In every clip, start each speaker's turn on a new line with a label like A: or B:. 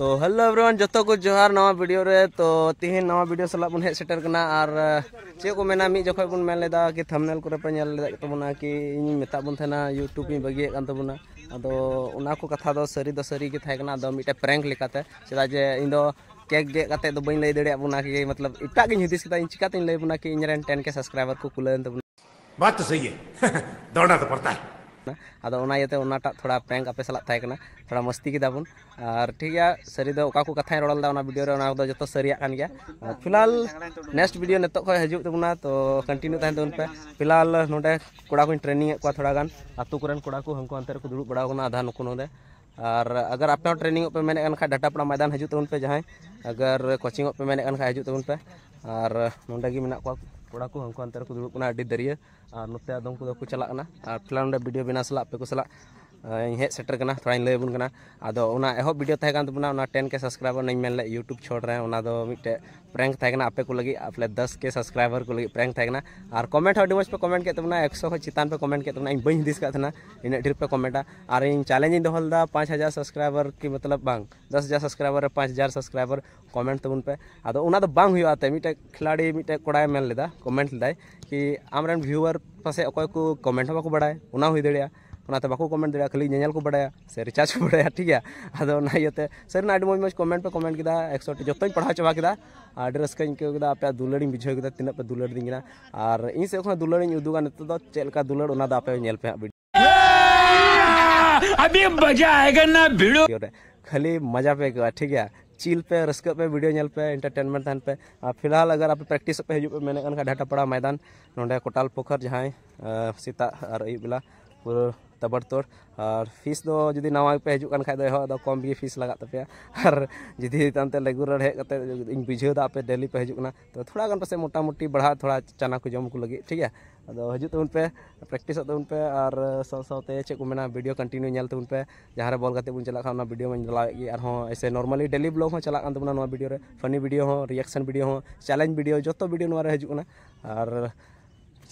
A: तो hello everyone जो को जोहार नवा वीडियो रे तो तीन नवा वीडियो सलाब बन सेटर करना और चेक को मेना मिद जखे बन मेन लेदा कि थंबनेल करे पे नेल लेदा तबना कि इन मेता बन थना यूट्यूब इन बगिए कान तबना तो अदो तो उना को कथा दो सरी दो सरी के थाय करना दो मिटे प्रैंक लेकाते चला जे इन दो केक गे काते दो बइन ले दड़े बना कि मतलब इटा गिन हिदिस किता इन चिकाते ले बना कि इनरेन 10 के सब्सक्राइबर को कुलन तबना तो बात तो सही है दौड़ना तो पड़ता है थोड़ा प्रैंक आपे साला थोड़ा मस्ती की बन ठीक है सारी को कथा रड़ा भिडियो जो तो सारियां फिलहाल नेक्स्ट भिडियो नित हजना तो कंटिन्यू तहत उनपे फिलहाल ना कड़ा को ट्रेनिंग को थोड़ा अतुकन कड़ा को हमको अंतर को दुड़ बड़ा आधा नुक नौ और अगर आप ट्रेनिंग पे डाटा पड़ा मैदान हजू पे जहाँ अगर कोचिंग पे मेने हजू तब पे और नागे मेरा ᱠᱚᱲᱟ ᱠᱚ ᱩᱱᱠᱩ ᱦᱟᱱᱛᱮ ᱨᱮᱠᱚ ᱫᱩᱲᱩᱵ ᱠᱟᱱᱟ ᱟᱹᱰᱤ ᱫᱟᱹᱨᱭᱟᱹ ᱟᱨ ᱱᱚᱛᱮ ᱟᱫᱚᱢ ᱠᱚᱫᱚ ᱠᱚ ᱪᱟᱞᱟᱜ ᱠᱟᱱᱟ ᱟᱨ ᱯᱷᱤᱞᱦᱟᱞ ᱱᱚᱰᱮ ᱵᱷᱤᱰᱤᱭᱳ ᱵᱮᱱᱟᱣ ᱥᱟᱞᱟᱜ ᱟᱯᱮ ᱠᱚ ᱥᱟᱞᱟᱜ सेटर कर थोड़ा लैब एहब भिडियो तेबना टेन के सब्सक्राइबर ने मिले यूट्यूब छोड़ रहे प्रैंक थे आपे को लगी आप दस के सब्सक्राइबर को लगी प्रैंक थे और कमेंट हम मज़ पे कमेंट कितना एक सौ चितान पे कमेंट कितना बी हिदीस इन ढेर पे कमेंटा और इन चैलेंज दल पाँच हज़ार सब्सक्राइबर की मतलब बा दस हज़ार सब्सक्राइबर पाँच हज़ार सब्सक्राइबर कमेंट तबन पे अब मिट्टे खिलाड़ी मिट्टे कड़ा मिले कमेंट लेदाय कि आम भिवर पास को कमेंट बाको बड़ा हो दाड़ा ᱚᱱᱟᱛᱮ ᱵᱟᱠᱚ ᱠᱚᱢᱮᱱᱴ ᱫᱟᱲᱮᱭᱟᱜᱼᱟ ᱠᱷᱟᱹᱞᱤ ᱧᱮᱧᱮᱞ ᱠᱚ ᱵᱟᱰᱟᱭᱟ ᱥᱮ ᱨᱤᱪᱟᱨᱡᱽ ᱠᱚ ᱵᱟᱰᱟᱭᱟ ᱴᱷᱤᱠ ᱜᱮᱭᱟ ᱟᱫᱚ ᱚᱱᱟ ᱤᱭᱟᱹᱛᱮ ᱥᱟᱹᱨᱤᱱᱟᱜ ᱟᱹᱰᱤ ᱢᱚᱡᱽ ᱢᱚᱡᱽ ᱠᱚᱢᱮᱱᱴ ᱯᱮ ᱠᱚᱢᱮᱱᱴ ᱠᱮᱫᱟ ᱮᱠᱥᱚᱴᱤ ᱡᱚᱛᱚᱧ ᱯᱟᱲᱦᱟᱣ ᱪᱟᱵᱟ ᱠᱮᱫᱟ ᱟᱹᱰᱤ ᱨᱟᱹᱥᱠᱟᱹᱧ ᱟᱹᱭᱠᱟᱹᱣ ᱠᱮᱫᱟ ᱟᱯᱮᱭᱟᱜ ᱫᱩᱞᱟᱹᱲᱤᱧ ᱵᱩᱡᱷᱟᱹᱣ ᱠᱮᱫᱟ ᱛᱤᱱᱟᱹᱜ ᱯᱮ ᱫᱩᱞᱟᱹᱲ ᱫᱤᱧ ᱠᱟᱱᱟ ᱟᱨ ᱤᱧ ᱥᱮᱫ ᱠᱷᱚᱱ ᱫᱩᱞᱟᱹᱲᱤᱧ ᱩᱫᱩᱜᱟ ᱱᱤᱛᱚᱜ ᱫᱚ ᱪᱮᱫ ᱞᱮᱠᱟ ᱫᱩᱞᱟᱹᱲ ᱚᱱᱟ ᱫᱚ ᱟᱯᱮ ᱧᱮᱞ ᱯᱮ ᱦᱟᱸᱜ ᱵᱤᱰᱤᱭᱳ अभी मजा आएगा ना वीडियो खाली मजा पे का ठीक है चिल पे रस्क पे वीडियो नल पे एंटरटेनमेंट तहन पे फिलहाल अगर आप प्रैक्टिस पे हजू मेने खान ढाटा पड़ा मैदान नोडे कोटाल पोखर जहां सीता और अयू बेला पूरा तबर तोड़ और फीस तो जी नवापे खाद कम भी फीस लगातापे और जी तनते लगू रड़ हेते बुझेदा आप डेली पे हजूना तो थोड़ा गन पे मोटामुटी बढ़ा थोड़ा चना को जम को लगे ठीक है अब हजू तबन पे प्रैक्टिस पे और साथ चेक मेना भिडियो कंटिन्यू नल तबन पे जहाँ बोल गति बन चलना भिडियो लावेगी और ऐसे नॉर्मली डेली ब्लॉग हम चलना तबना video funny video reaction video challenge video जो भिडियो हजूक और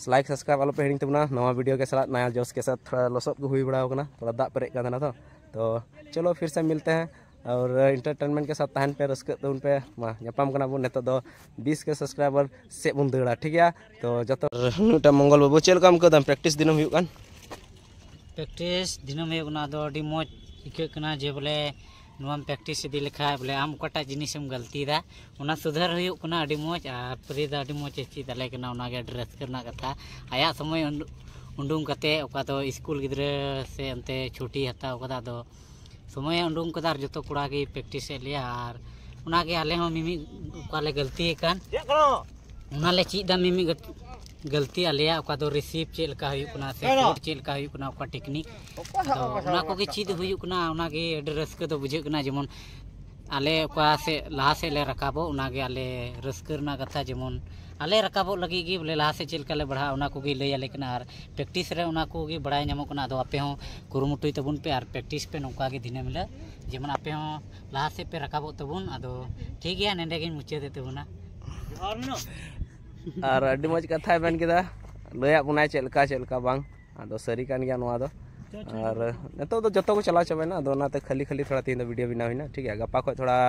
A: लाइक सब्सक्राइब आलो पे हिड़ी तबना नवा वीडियो के साथ नया जोश के साथ थोड़ा लसोद को हुई बड़ा होना थोड़ा दाग पेरेज का तो तो चलो फिर से मिलते हैं और इंटरटेनमेंट के साथ तहन पे रस्क तो उन पे नापाम करना बन नित दो 20 के सब्सक्राइबर से बन दड़ा ठीक है तो जत जो मंगल बाबू चलकाम कदम प्रैक्टिस दिनम
B: प्रैक्टिस दिनम इके कना जे बोले नाम प्रैक्टिस इदी बोले आम ओकाटा जिनिसम गलती दा उना सुधार हुयो कना अडी मोज आ प्रीदा अडी दले कना उना के ड्रेस करना कथा आया समय उंडुम कते ओका तो स्कूल गिदरे से अंते छुट्टी हता ओका दो समय उंडुम कदार जतो कुड़ा के प्रैक्टिस लिया आर उना के आले हम मिमी ओका ले गलती कन उना ले दा मिमी गलती आलिया ओका रिसीव चेल का हुई हाँ का टेक्निक चीज होना कुना ओना बुझे कुना जेमन आले से लहा से ले रकाबो ओना आले रस्क कथा जेमन आले रकाबो लगी गे बोले लहा से चेल का बढ़ा ओना और प्रैक्टिस बड़ा ओना आपे हो तब पे और प्रैक्टिस पे नौका दिन दिने मिले जेमन आपे लहा लाहा से पे रकाबो तबुन अदो ठीक है नेंडे मुचादे तबना
A: ᱟᱨ ᱟᱹᱰᱤ ᱢᱚᱡᱽ ᱠᱟᱛᱷᱟᱭ ᱢᱮᱱ ᱠᱮᱫᱟ ᱞᱟᱹᱭᱟᱜ ᱵᱚᱱᱟᱭ ᱪᱮᱫ ᱞᱮᱠᱟ ᱪᱮᱫ ᱞᱮᱠᱟ ᱵᱟᱝ ᱟᱫᱚ ᱥᱟᱹᱨᱤ ᱠᱟᱱ ᱜᱮᱭᱟ ᱱᱚᱣᱟ ᱫᱚ और नितो तो जो को चला चाबेना अदो नाते खाली खाली थोड़ा तीन वीडियो बनाव ना ठीक है गपा को थोड़ा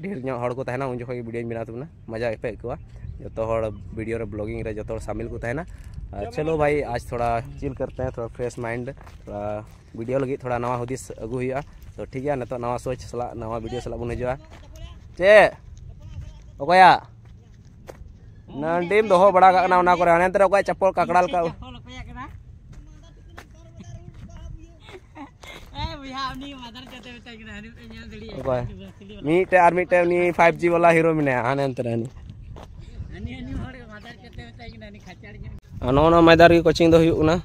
A: ढेर ᱧᱚᱜ ᱦᱚᱲ ᱠᱚ ᱛᱟᱦᱮᱱᱟ ᱩᱱ ᱡᱚᱠᱷᱚᱱ ᱵᱷᱤᱰᱤᱭᱳᱧ ᱵᱮᱱᱟᱣ ᱛᱟᱵᱚᱱᱟ ᱢᱟᱡᱟ ᱜᱮᱯᱮ ᱟᱹᱭᱠᱟᱹᱣᱟ ᱡᱚᱛᱚ ᱦᱚᱲ ᱵᱷᱤᱰᱤᱭᱳ ᱨᱮ ᱵᱞᱚᱜᱤᱝ ᱨᱮ ᱡᱚᱛᱚ ᱦᱚᱲ ᱥᱟᱢᱤᱞ ᱠᱚ ᱛᱟᱦᱮᱱᱟ ᱪᱚᱞᱚ ᱵᱷᱟᱭ ᱟᱡ ᱛᱷᱚᱲᱟ ᱪᱤᱞ करते हैं थोड़ा फ्रेश माइंड थोड़ा वीडियो लगी थोड़ा नवा हुदिस अगु हुआ तो ठीक है नितो नवा सोच सला नवा वीडियो सला बन हजवा चे ओकया Nandim doho bada kak na unakore ane ntar aku cepol kakral kau. Eh, Mi te army te ni 5G bola hero mina ane ntar ane. Ano ano madar ki coaching doh yuk una.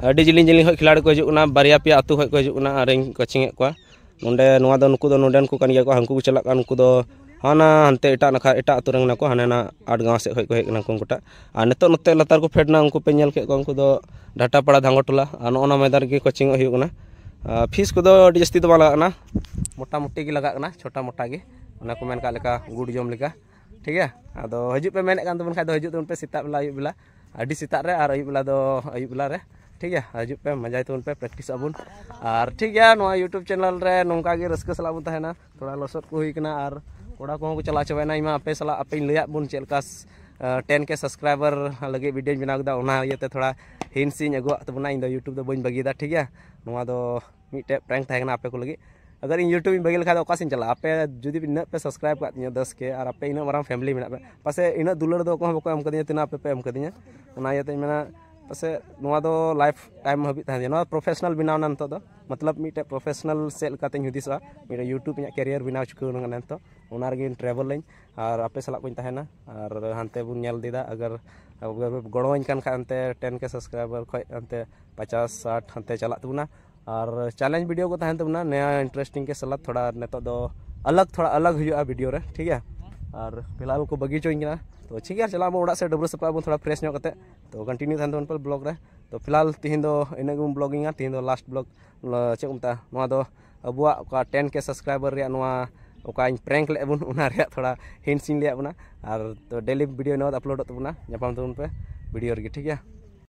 A: Ah, Dijilin jilin kok kilar kok yuk una baria pi atuh kok yuk una ring coaching kok. Nunda nuwa do nuku do nunda nuku kan iya kok hangku kucelak kan nuku do. हाँ हनते एटा नखा एटा अतु रंगना को हनेना आठ गांव से को हेकना को गोटा आ नेतो नते लतार को फेडना उनको पे नेल के को उनको डाटा पड़ा धांगो टुला आ नोना मैदान के कोचिंग होयो फीस को दो जस्ती तो वाला कना मोटा मोटी की लगा छोटा मोटा की उना को मेन का गुड जम लेका ठीक है अब दो हजु पे मेन कान तो मन खा दो तो पे सीता बला आयु बला अडी सीता रे आ ठीक है हजू पे मजा तो पे प्रैक्टिस अबुन और ठीक है नो यूट्यूब चैनल रे नोंका के रस्क थोड़ा लसद को हुई कना और कोड़ा को चला चाबेना ᱪᱟᱵᱟᱭᱮᱱᱟ ᱤᱧᱢᱟ ᱟᱯᱮ ᱥᱟᱞᱟᱜ ᱟᱯᱮᱧ ᱞᱟᱹᱭᱟᱫ ᱵᱚᱱ ᱪᱮᱫ टेन के सब्सक्राइबर लगे भिडियो तो बना बना थोड़ा हिंस अगुआ अगुआना इन यूट्यूब बी बगे ठीक है मिट्टे प्रैंक तहना आपे को लगे अगर इन यूट्यूब बगे लेखा चला आपे जुदी इना पे सब्सक्राइब कर दस के और आपे इना मारा फैमिली मे पे पासे इन दुलर दो बको एम कदी तना पे पे एम कदी मेना पासे लाइफ टाइम हाबी तहन प्रोफेशनल बनावना नित मतलब मिट्टे प्रोफेशनल सेलते हूदिसा यूट्यूब कैरियर बना चुका नित ट्रेवलिंग और आपे सलाकना और हाते बन अगर गोड़ोकान खाते टेन के सब्सक्राइबर खे पचास साठ हाते चलाबना और चैलेंज भिडियो को तहतना नया इंटरेस्टिंग के साथ थोड़ा नित अलग थोड़ा अलग हुआ वीडियो ठीक है और फिलहाल को बगी बगीचोना तो ठीक है चला से डबरू सपा थोड़ा फ्रेश करते तो कंटिन्यू तहत पर ब्लॉग रे तो फिलहाल तीन इनको ब्लॉगिंग तीन लास्ट ब्लॉग चेक अब टेन के सब्सक्राइबर ᱚᱠᱟᱧ ᱯᱨᱮᱝᱠ ᱞᱮᱫ ᱵᱚᱱ ᱚᱱᱟ ᱨᱮᱭᱟᱜ ᱛᱷᱚᱲᱟ ᱦᱤᱱᱴᱥ ᱤᱧ ᱞᱟᱹᱭᱟᱫ ᱵᱚᱱᱟ ᱟᱨ ᱰᱮᱞᱤ ᱵᱷᱤᱰᱤᱭᱳ ᱱᱚᱣᱟ ᱟᱯᱞᱳᱰᱚᱜ ᱛᱟᱵᱚᱱᱟ ᱧᱟᱯᱟᱢ ᱛᱟᱵᱚᱱ ᱯᱮ ᱵᱷᱤᱰᱤᱭᱳ ᱨᱮᱜᱮ ᱴᱷᱤᱠ ᱜᱮᱭᱟ